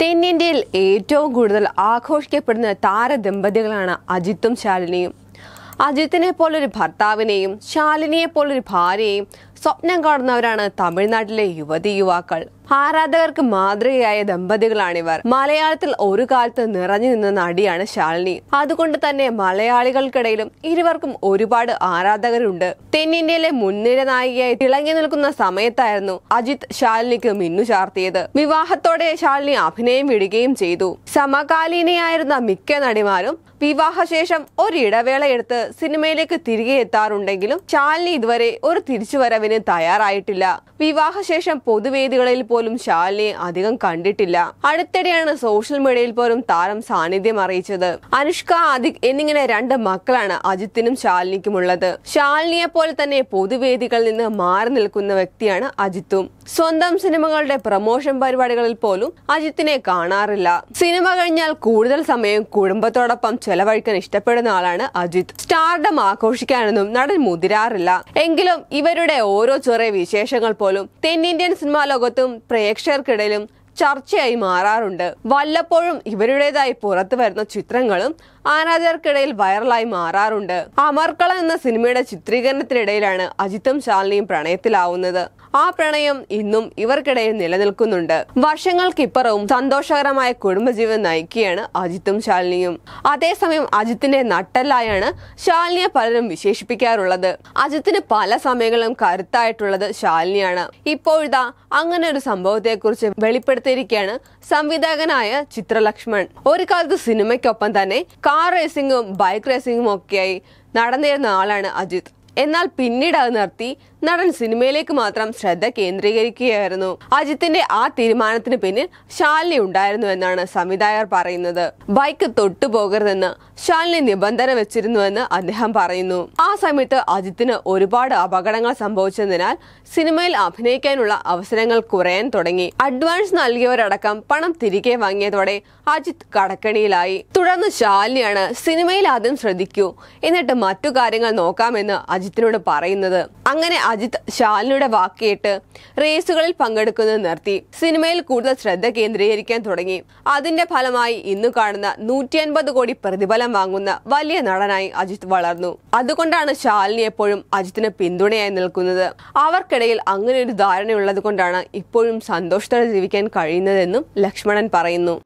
തെന്നിന്ത്യയിൽ ഏറ്റവും കൂടുതൽ ആഘോഷിക്കപ്പെടുന്ന താരദമ്പതികളാണ് അജിത്തും ശാലിനിയും അജിത്തിനെ പോലൊരു ഭർത്താവിനെയും ശാലിനിയെ പോലൊരു ഭാര്യയെയും സ്വപ്നം കാണുന്നവരാണ് തമിഴ്നാട്ടിലെ യുവതി യുവാക്കൾ ആരാധകർക്ക് മാതൃകയായ ദമ്പതികളാണിവർ മലയാളത്തിൽ ഒരു കാലത്ത് നിറഞ്ഞു നിന്ന നടിയാണ് ശാലിനി അതുകൊണ്ട് തന്നെ മലയാളികൾക്കിടയിലും ഇരുവർക്കും ഒരുപാട് ആരാധകരുണ്ട് തെന്നിന്ത്യയിലെ മുൻനിര നായികയായി തിളങ്ങി നിൽക്കുന്ന സമയത്തായിരുന്നു അജിത് ശാലിനിക്ക് മിന്നു ചാർത്തിയത് വിവാഹത്തോടെ ശാലിനി അഭിനയം വിടുകയും ചെയ്തു സമകാലീനയായിരുന്ന മിക്ക നടിമാരും വിവാഹശേഷം ഒരിടവേള എടുത്ത് സിനിമയിലേക്ക് തിരികെ എത്താറുണ്ടെങ്കിലും ശാലിനി ഇതുവരെ ഒരു തിരിച്ചുവരവിൽ പിരിവിന് തയ്യാറായിട്ടില്ല വിവാഹശേഷം പൊതുവേദികളിൽ പോലും ശാലിനെ അധികം കണ്ടിട്ടില്ല അടുത്തിടെയാണ് സോഷ്യൽ മീഡിയയിൽ പോലും താരം സാന്നിധ്യം അറിയിച്ചത് അനുഷ്ക ആദിക് എന്നിങ്ങനെ രണ്ട് മക്കളാണ് അജിത്തിനും ശാലിനിക്കുമുള്ളത് ശാലിനിയെ പോലെ തന്നെ പൊതുവേദികളിൽ നിന്ന് മാറി നിൽക്കുന്ന വ്യക്തിയാണ് അജിത്തും സ്വന്തം സിനിമകളുടെ പ്രമോഷൻ പരിപാടികളിൽ പോലും അജിത്തിനെ കാണാറില്ല സിനിമ കഴിഞ്ഞാൽ കൂടുതൽ സമയം കുടുംബത്തോടൊപ്പം ചെലവഴിക്കാൻ ഇഷ്ടപ്പെടുന്ന ആളാണ് അജിത് സ്റ്റാർഡം ആഘോഷിക്കാനൊന്നും നടൻ മുതിരാറില്ല എങ്കിലും ഇവരുടെ ഓ ഓരോ ചെറിയ വിശേഷങ്ങൾ പോലും തെന്നിന്ത്യൻ സിനിമാ ലോകത്തും പ്രേക്ഷകർക്കിടയിലും ചർച്ചയായി മാറാറുണ്ട് വല്ലപ്പോഴും ഇവരുടേതായി പുറത്തു വരുന്ന ചിത്രങ്ങളും ആരാധകർക്കിടയിൽ വൈറലായി മാറാറുണ്ട് അമർക്കള എന്ന സിനിമയുടെ ചിത്രീകരണത്തിനിടയിലാണ് അജിത്തും ശാലിനിയും പ്രണയത്തിലാവുന്നത് ആ പ്രണയം ഇന്നും ഇവർക്കിടയിൽ നിലനിൽക്കുന്നുണ്ട് വർഷങ്ങൾക്കിപ്പുറവും സന്തോഷകരമായ കുടുംബജീവൻ നയിക്കുകയാണ് അജിത്തും ശാലിനിയും അതേസമയം അജിത്തിന്റെ നട്ടല്ലായാണ് ശാലിനിയെ പലരും വിശേഷിപ്പിക്കാറുള്ളത് അജിത്തിന് പല സമയങ്ങളും കരുത്തായിട്ടുള്ളത് ശാലിനിയാണ് ഇപ്പോഴത്തെ അങ്ങനെ ഒരു സംഭവത്തെക്കുറിച്ച് വെളിപ്പെടുത്തിയിരിക്കുകയാണ് സംവിധായകനായ ചിത്രലക്ഷ്മൺ ഒരു കാലത്ത് സിനിമയ്ക്കൊപ്പം തന്നെ കാർ റേസിംഗും ബൈക്ക് റേസിംഗും ഒക്കെയായി നടന്നിരുന്ന ആളാണ് അജിത് എന്നാൽ പിന്നീട് അത് നിർത്തി നടൻ സിനിമയിലേക്ക് മാത്രം ശ്രദ്ധ കേന്ദ്രീകരിക്കുകയായിരുന്നു അജിത്തിന്റെ ആ തീരുമാനത്തിന് പിന്നിൽ ശാലിനി ഉണ്ടായിരുന്നു എന്നാണ് സംവിധായകർ പറയുന്നത് ബൈക്ക് തൊട്ടുപോകരുതെന്ന് ശാലിനി നിബന്ധന വെച്ചിരുന്നുവെന്ന് അദ്ദേഹം പറയുന്നു ആ സമയത്ത് അജിത്തിന് ഒരുപാട് അപകടങ്ങൾ സംഭവിച്ചതിനാൽ സിനിമയിൽ അഭിനയിക്കാനുള്ള അവസരങ്ങൾ കുറയാൻ തുടങ്ങി അഡ്വാൻസ് നൽകിയവരടക്കം പണം തിരികെ വാങ്ങിയതോടെ അജിത് കടക്കണിയിലായി തുടർന്ന് ശാലിനിയാണ് സിനിമയിൽ ആദ്യം ശ്രദ്ധിക്കൂ എന്നിട്ട് മറ്റു കാര്യങ്ങൾ നോക്കാമെന്ന് അജിത്തിനോട് പറയുന്നത് അങ്ങനെ അജിത് ശാലിനിയുടെ വാക്കേട്ട് റേസുകളിൽ പങ്കെടുക്കുന്നത് നിർത്തി സിനിമയിൽ കൂടുതൽ ശ്രദ്ധ കേന്ദ്രീകരിക്കാൻ തുടങ്ങി അതിന്റെ ഫലമായി ഇന്നു കാണുന്ന നൂറ്റി അൻപത് കോടി പ്രതിഫലം വാങ്ങുന്ന വലിയ നടനായി അജിത് വളർന്നു അതുകൊണ്ടാണ് ശാലിനി എപ്പോഴും അജിത്തിന് പിന്തുണയായി നിൽക്കുന്നത് അവർക്കിടയിൽ അങ്ങനെ ഒരു ധാരണയുള്ളത് കൊണ്ടാണ് ഇപ്പോഴും സന്തോഷത്തോടെ ജീവിക്കാൻ കഴിയുന്നതെന്നും ലക്ഷ്മണൻ പറയുന്നു